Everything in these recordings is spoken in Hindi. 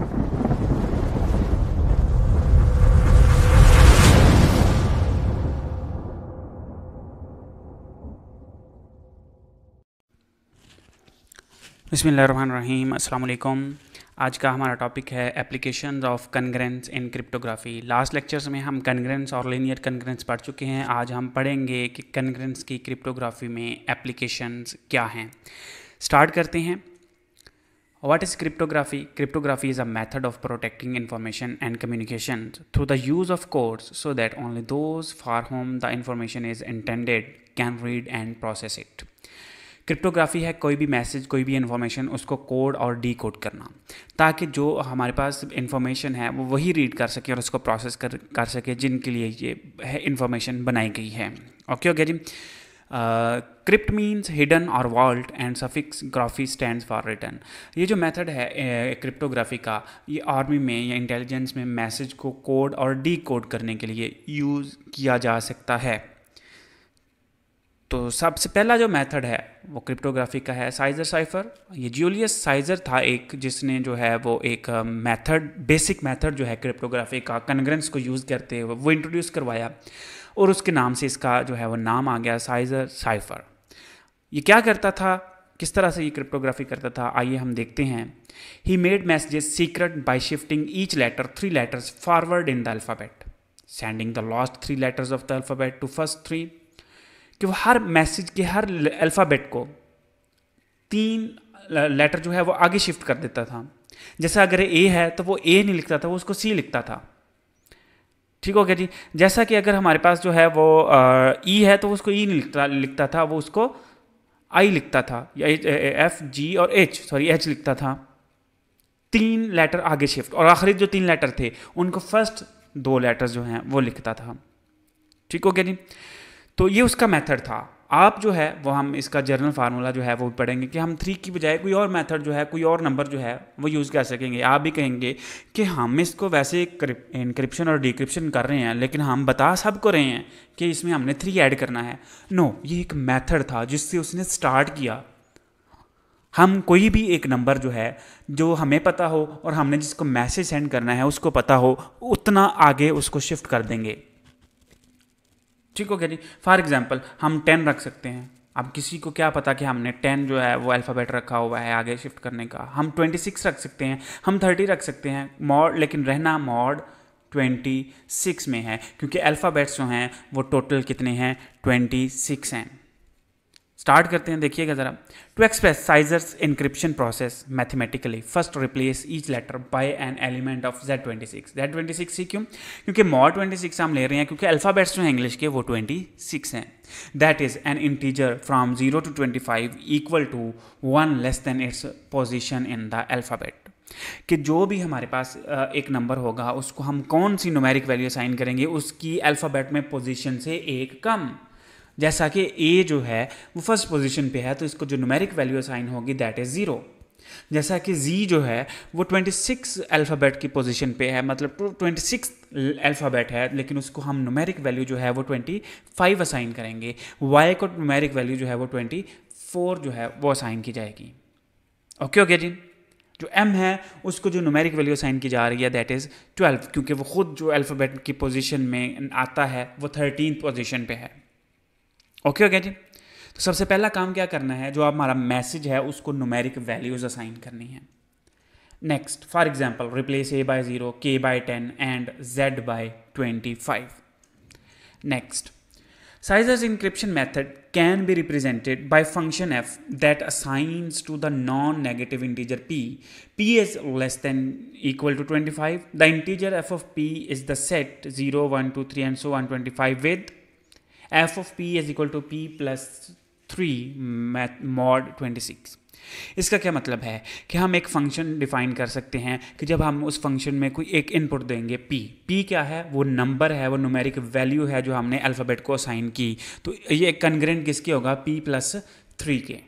बसमीम अल्लाम आज का हमारा टॉपिक है application of congruence in cryptography last lectures में हम कन्ग्रेंस और लीनियर कन्ग्रेंस पढ़ चुके हैं आज हम पढ़ेंगे कि कन्ग्रेंस की क्रिप्टोग्राफी में एप्लीकेशंस क्या हैं स्टार्ट करते हैं What is cryptography? Cryptography is a method of protecting information and communication through the use of codes so that only those for whom the information is intended can read and process it. Cryptography है कोई भी मैसेज कोई भी इन्फॉर्मेशन उसको कोड और डी कोड करना ताकि जो हमारे पास इन्फॉर्मेशन है वो वही रीड कर सके और उसको प्रोसेस कर कर सके जिनके लिए ये है इन्फॉर्मेशन बनाई गई है ओके ओके जी क्रिप्ट मीन्स हिडन और vault and suffix graphy stand for written ये जो मेथड है क्रिप्टोग्राफी का ये आर्मी में या इंटेलिजेंस में मैसेज को कोड और डी कोड करने के लिए यूज़ किया जा सकता है तो सबसे पहला जो मेथड है वो क्रिप्टोग्राफी का है साइजर साइफर ये जूलियस साइजर था एक जिसने जो है वो एक मेथड बेसिक मेथड जो है क्रिप्टोग्राफी का कन्ग्रेंस को यूज़ करते हुए वो इंट्रोड्यूस करवाया और उसके नाम से इसका जो है वो नाम आ गया साइजर साइफर ये क्या करता था किस तरह से ये क्रिप्टोग्राफी करता था आइए हम देखते हैं he made messages secret by shifting each letter three letters forward in the alphabet sending the last three letters of the alphabet to first three कि वो हर मैसेज के हर अल्फ़ाबेट को तीन लेटर जो है वो आगे शिफ्ट कर देता था जैसे अगर ए है तो वो ए नहीं लिखता था वो उसको सी लिखता था ठीक हो गया जी जैसा कि अगर हमारे पास जो है वो ई e है तो उसको ई e लिखता लिखता था वो उसको आई लिखता था या एफ जी और एच सॉरी एच लिखता था तीन लेटर आगे शिफ्ट और आखिरी जो तीन लेटर थे उनको फर्स्ट दो लेटर जो हैं वो लिखता था ठीक हो गया जी तो ये उसका मेथड था आप जो है वो हम इसका जर्नल फार्मूला जो है वो पढ़ेंगे कि हम थ्री की बजाय कोई और मेथड जो है कोई और नंबर जो है वो यूज़ कर सकेंगे आप भी कहेंगे कि हम इसको वैसे इंक्रिप्शन और डिक्रिप्शन कर रहे हैं लेकिन हम बता सब को रहे हैं कि इसमें हमने थ्री ऐड करना है नो ये एक मैथड था जिससे उसने स्टार्ट किया हम कोई भी एक नंबर जो है जो हमें पता हो और हमने जिसको मैसेज सेंड करना है उसको पता हो उतना आगे उसको शिफ्ट कर देंगे ठीक हो गया जी फॉर एग्जाम्पल हम टेन रख सकते हैं अब किसी को क्या पता कि हमने टेन जो है वो अल्फ़ाबेट रखा हुआ है आगे शिफ्ट करने का हम ट्वेंटी सिक्स रख सकते हैं हम थर्टी रख सकते हैं मॉड लेकिन रहना मॉड ट्वेंटी सिक्स में है क्योंकि अल्फ़ाबेट्स जो हैं वो टोटल कितने हैं ट्वेंटी सिक्स हैं स्टार्ट करते हैं देखिएगा ज़रा to express Caesar's encryption process mathematically first replace each letter by an element of Z twenty six Z twenty six ही क्यों क्योंकि मॉ ट्वेंटी सिक्स हम ले रहे हैं क्योंकि अल्फ़ाबेट्स जो हैं इंग्लिश के वो ट्वेंटी सिक्स हैं that is an integer from zero to twenty five equal to one less than its position in the alphabet कि जो भी हमारे पास एक नंबर होगा उसको हम कौन सी नुमेरिक वैल्यू असाइन करेंगे उसकी अल्फ़ाबेट में पोजीशन से एक कम जैसा कि ए जो है वो फर्स्ट पोजीशन पे है तो इसको जो नुमेरिक वैल्यू असाइन होगी दैट इज़ ज़ीरो जैसा कि जी जो है वो 26 अल्फ़ाबेट की पोजीशन पे है मतलब 26 अल्फ़ाबेट है लेकिन उसको हम नुमेरिक वैल्यू जो है वो 25 असाइन करेंगे वाई को नुमेरिक वैल्यू जो है वो 24 जो है वो असाइन की जाएगी ओके ओके जी जो एम है उसको जो नुमेरिक वैल्यू असाइन की जा रही है दैट इज़ 12 क्योंकि वो खुद जो अल्फ़ाबेट की पोजीशन में आता है वो थर्टीन पोजीशन पे है ओके ओके जी तो सबसे पहला काम क्या करना है जो हमारा मैसेज है उसको नुमेरिक वैल्यूज असाइन करनी है next for example replace A by zero K by ten and Z by twenty five next Caesar's encryption method can be represented by function f that assigns to the non negative integer p p is less than equal to twenty five the integer f of p is the set zero one two three and so on twenty five with f of p is equal to p plus three mod twenty six इसका क्या मतलब है कि हम एक फंक्शन डिफाइन कर सकते हैं कि जब हम उस फंक्शन में कोई एक इनपुट देंगे p p क्या है वो नंबर है वो नोमेरिक वैल्यू है जो हमने अल्फ़ाबेट को असाइन की तो ये कनग्रेंट किसके होगा p प्लस थ्री के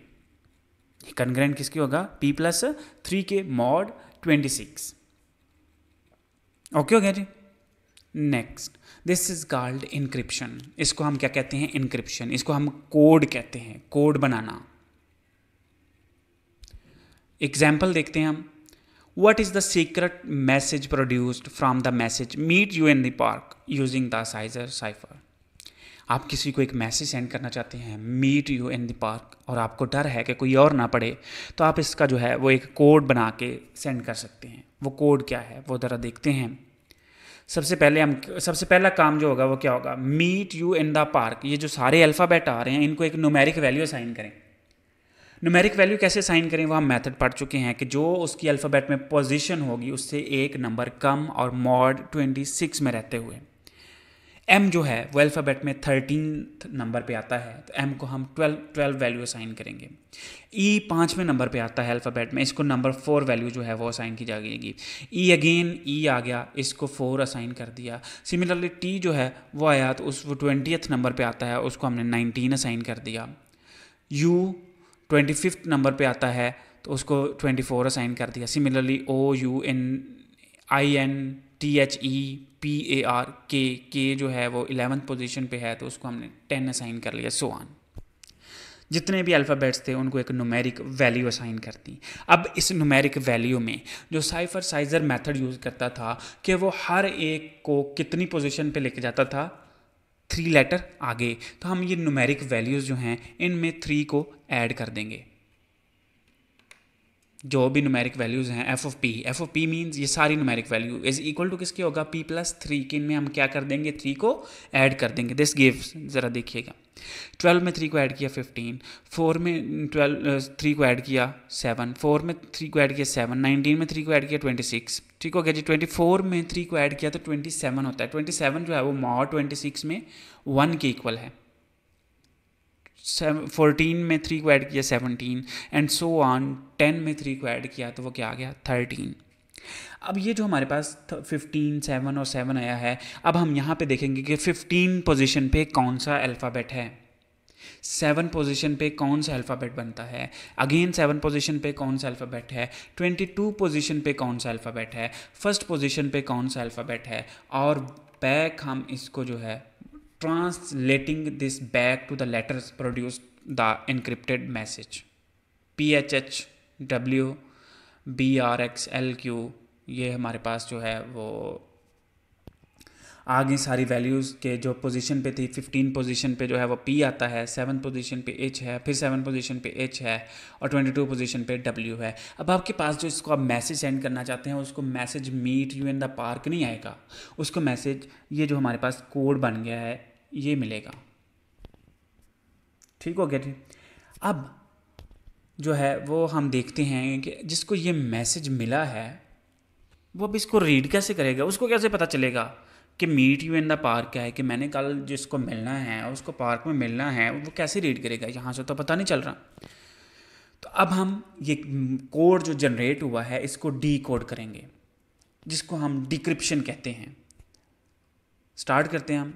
कन्ग्रेंट किसके होगा p प्लस थ्री के मॉड ट्वेंटी सिक्स ओके हो गया जी next this is called encryption इसको हम क्या कहते हैं इनक्रिप्शन इसको हम कोड कहते हैं कोड बनाना एग्जाम्पल देखते हैं हम what is the secret message produced from the message meet you in the park using the Caesar cipher आप किसी को एक मैसेज सेंड करना चाहते हैं meet you in the park और आपको डर है कि कोई और ना पड़े तो आप इसका जो है वो एक कोड बना के सेंड कर सकते हैं वो कोड क्या है वो ज़रा देखते हैं सबसे पहले हम सबसे पहला काम जो होगा वो क्या होगा meet you in the park ये जो सारे अल्फ़ाबेट आ रहे हैं इनको एक नुमेरिक वैल्यू असाइन करें नुमेरिक वैल्यू कैसे साइन करें वो हम मेथड पढ़ चुके हैं कि जो उसकी अल्फ़ाबेट में पोजीशन होगी उससे एक नंबर कम और मॉड 26 में रहते हुए एम जो है वो अल्फ़ाबेट में थर्टीन नंबर पे आता है तो एम को हम ट्वेल्व ट्वेल्व वैल्यू असाइन करेंगे ई e पाँचवें नंबर पे आता है अल्फ़ाबेट में इसको नंबर फोर वैल्यू जो है वो असाइन की जाएगी ई अगेन ई आ गया इसको फोर असाइन कर दिया सिमिलरली टी जो है वो आया तो उस वो ट्वेंटियथ नंबर पर आता है उसको हमने नाइनटीन असाइन कर दिया यू ट्वेंटी फिफ्थ नंबर पर आता है तो उसको ट्वेंटी फोर असाइन कर दिया similarly O U N I N T H E P A R K के जो है वो इलेवंथ पोजीशन पे है तो उसको हमने टेन असाइन कर लिया सो ऑन जितने भी अल्फ़ाबेट्स थे उनको एक नुमेरिक वैल्यू असाइन करती अब इस नुमेरिक वैल्यू में जो साइफर साइज़र मेथड यूज़ करता था कि वो हर एक को कितनी पोजीशन पे लेके जाता था थ्री लेटर आगे तो हम ये नुमेरिक वैल्यूज़ जो हैं इनमें थ्री को ऐड कर देंगे जो भी नुमेरिक वैल्यूज़ हैं f of p f of p means ये सारी numeric value is equal to किसके होगा पी प्लस थ्री कि इनमें हम क्या कर देंगे थ्री को ऐड कर देंगे दिस गिव्स ज़रा देखिएगा ट्वेल्व में थ्री को ऐड किया फिफ्टीन फोर में ट्वेल्व थ्री को ऐड किया सेवन फोर में थ्री को ऐड किया सेवन नाइनटीन में थ्री को ऐड किया ट्वेंटी सिक्स ठीक हो गया जी ट्वेंटी फोर में थ्री को ऐड किया तो ट्वेंटी सेवन होता है ट्वेंटी सेवन जो है वो मॉ ट्वेंटी सिक्स में वन के इक्वल है फोर्टीन में थ्री को ऐड किया seventeen and so on ten में थ्री को ऐड किया तो वो क्या आ गया थर्टीन अब ये जो हमारे पास फिफ्टीन सेवन और सेवन आया है अब हम यहाँ पे देखेंगे कि फिफ्टीन पोजीशन पे कौन सा अल्फ़ाबेट है सेवन पोजीशन पे कौन सा अल्फ़ाबेट बनता है अगेन सेवन पोजीशन पे कौन सा अल्फ़ाबेट है ट्वेंटी टू पोजिशन पर कौन सा अल्फ़ाबेट है फर्स्ट पोजीशन पे कौन सा अल्फ़ाबेट है और बैक हम इसको जो है translating this back to the letters produced the encrypted message h W B R X L Q ये हमारे पास जो है वो आगे सारी वैल्यूज़ के जो पोजीशन पे थी फिफ्टीन पोजीशन पे जो है वो पी आता है सेवन पोजीशन पे एच है फिर सेवन पोजीशन पे एच है और ट्वेंटी टू पोजीशन पे डब्ल्यू है अब आपके पास जो इसको आप मैसेज सेंड करना चाहते हैं उसको message meet you in the park नहीं आएगा उसको मैसेज ये जो हमारे पास कोड बन गया है ये मिलेगा ठीक हो गया जी अब जो है वो हम देखते हैं कि जिसको ये मैसेज मिला है वो अब इसको रीड कैसे करेगा उसको कैसे पता चलेगा कि meet you in the park है कि मैंने कल जिसको मिलना है उसको पार्क में मिलना है वो कैसे रीड करेगा यहाँ से तो पता नहीं चल रहा तो अब हम ये कोड जो जनरेट हुआ है इसको डी कोड करेंगे जिसको हम डिक्रिप्शन कहते हैं स्टार्ट करते हैं हम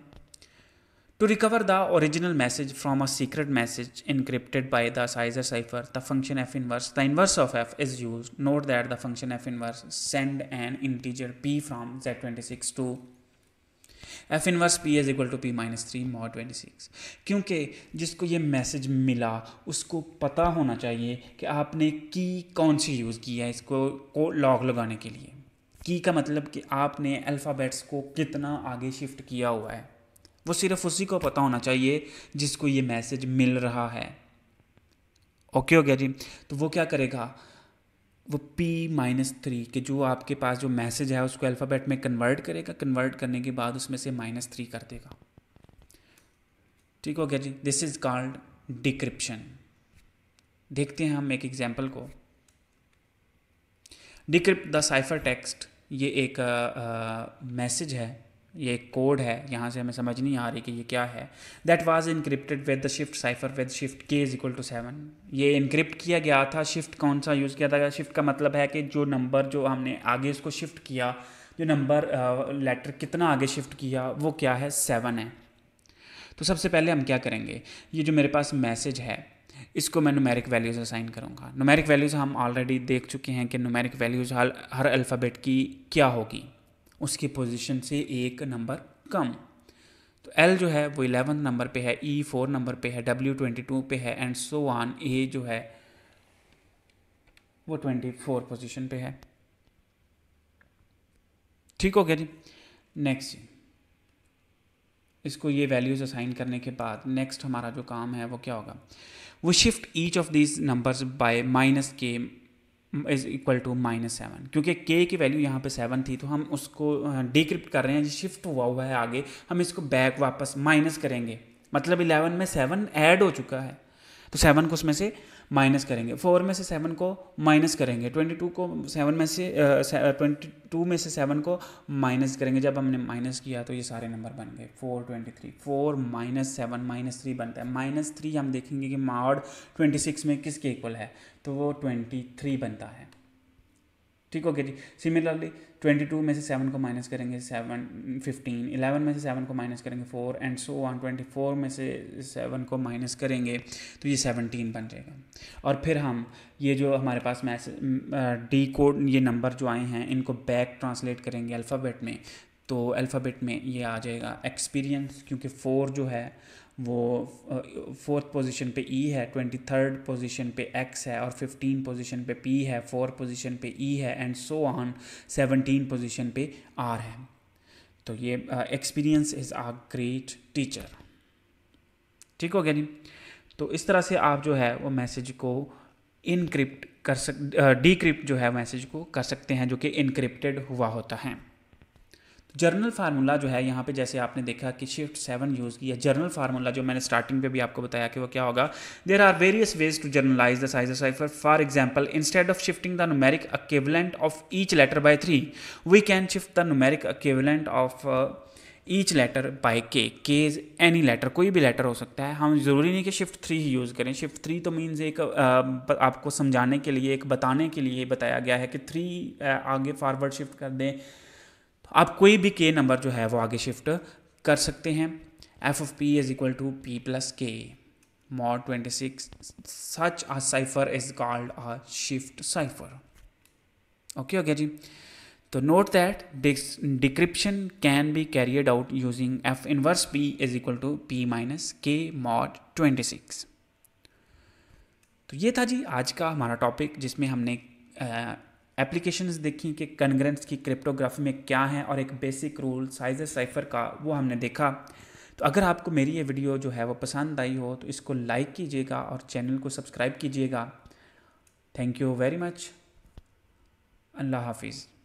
to recover the original message from a secret message encrypted by the Caesar cipher the function f inverse the inverse of f is use note that the function f inverse send an integer p from Z twenty six to f inverse p is equal to p minus three mod twenty six क्योंकि जिसको ये मैसेज मिला उसको पता होना चाहिए कि आपने की कौन सी यूज़ की है इसको को लॉक लगाने के लिए की का मतलब कि आपने अल्फ़ाबेट्स को कितना आगे शिफ्ट किया हुआ है वो सिर्फ उसी को पता होना चाहिए जिसको ये मैसेज मिल रहा है ओके हो गया जी तो वो क्या करेगा वो p माइनस थ्री के जो आपके पास जो मैसेज है उसको अल्फ़ाबेट में कन्वर्ट करेगा कन्वर्ट करने के बाद उसमें से माइनस थ्री कर देगा ठीक हो गया जी दिस इज़ कॉल्ड डिक्रिप्शन देखते हैं हम एक एग्जाम्पल को डिक्रिप्ट द साइफर टेक्स्ट ये एक मैसेज है ये एक कोड है यहाँ से हमें समझ नहीं आ रही कि ये क्या है that was encrypted with the shift cipher with shift K is equal to seven ये इनक्रिप्ट किया गया था शिफ्ट कौन सा यूज़ किया था शिफ्ट का मतलब है कि जो नंबर जो हमने आगे इसको शिफ्ट किया जो नंबर लेटर कितना आगे शिफ्ट किया वो क्या है सेवन है तो सबसे पहले हम क्या करेंगे ये जो मेरे पास मैसेज है इसको मैं नुमेरिक वैल्यूज़ असाइन करूँगा नुमेरिक वैल्यूज़ हम ऑलरेडी देख चुके हैं कि नुमेरिक वैल्यूज़ हर हर अल्फ़ाबेट की क्या होगी उसकी पोजीशन से एक नंबर कम तो एल जो है वो इलेवन नंबर पे है ई e फोर नंबर पे है डब्ल्यू ट्वेंटी टू पे है एंड सो वन ए जो है वो ट्वेंटी फोर पोजिशन पे है ठीक हो गया जी नेक्स्ट इसको ये वैल्यूज असाइन करने के बाद नेक्स्ट हमारा जो काम है वो क्या होगा वो shift each of these numbers by minus K is equal to minus seven क्योंकि के की वैल्यू यहाँ पे सेवन थी तो हम उसको डिक्रिप्ट कर रहे हैं शिफ्ट हुआ हुआ है आगे हम इसको बैक वापस माइनस करेंगे मतलब इलेवन में सेवन ऐड हो चुका है तो सेवन को उसमें से माइनस करेंगे फोर में से सेवन को माइनस करेंगे ट्वेंटी टू को सेवन में से ट्वेंटी टू में से सेवन को माइनस करेंगे जब हमने माइनस किया तो ये सारे नंबर बन गए four twenty three four minus seven minus three बनता है माइनस थ्री हम देखेंगे कि माड ट्वेंटी सिक्स में किसके इक्वल है तो वो ट्वेंटी थ्री बनता है ठीक ओके जी सिमिलरली ट्वेंटी टू में से सेवन को माइनस करेंगे सेवन फिफ्टीन इलेवन में से सेवन को माइनस करेंगे four and so on twenty four में से सेवन को माइनस करेंगे तो ये सेवनटीन बन जाएगा और फिर हम ये जो हमारे पास मैसेज डी कोड ये नंबर जो आए हैं इनको बैक ट्रांसलेट करेंगे अल्फ़ाबेट में तो अल्फ़ाबेट में ये आ जाएगा एक्सपीरियंस क्योंकि फ़ोर जो है वो फोर्थ पोजीशन पे ई e है ट्वेंटी थर्ड पोजिशन पे एक्स है और फिफ्टीन पोजीशन पे पी है फोर पोजीशन पे ई e है and so on seventeen position पे आर है तो ये experience is a great teacher ठीक हो गया जी तो इस तरह से आप जो है वो मैसेज को इनक्रिप्ट कर सक डिक्रिप्ट जो है मैसेज को कर सकते हैं जो कि इनक्रिप्टेड हुआ होता है जर्नल फार्मूला जो है यहाँ पे जैसे आपने देखा कि शिफ्ट सेवन यूज़ किया जर्नल फार्मूला जो मैंने स्टार्टिंग पे भी आपको बताया कि वो क्या होगा there are various ways to generalize the साइज cipher for example instead of shifting the numeric equivalent of each letter by three we can shift the numeric equivalent of each letter by K K any letter कोई भी लेटर हो सकता है हम ज़रूरी नहीं कि शिफ्ट थ्री ही यूज़ करें शिफ्ट थ्री तो मीन्स एक uh, आपको समझाने के लिए एक बताने के लिए बताया गया है कि थ्री uh, आगे फॉरवर्ड शिफ्ट कर दें आप कोई भी के नंबर जो है वो आगे शिफ्ट कर सकते हैं f of p is equal to p plus K mod twenty six such a cipher is called a shift cipher okay okay जी तो note that decryption can be carried out using f inverse p is equal to p minus K mod twenty six तो ये था जी आज का हमारा टॉपिक जिसमें हमने एप्लीकेशन देखी कि कन्ग्रेंस की क्रिप्टोग्राफी में क्या है और एक बेसिक रूल साइज साइफर का वो हमने देखा तो अगर आपको मेरी ये वीडियो जो है वो पसंद आई हो तो इसको लाइक कीजिएगा और चैनल को सब्सक्राइब कीजिएगा थैंक यू वेरी मच अल्लाह हाफिज़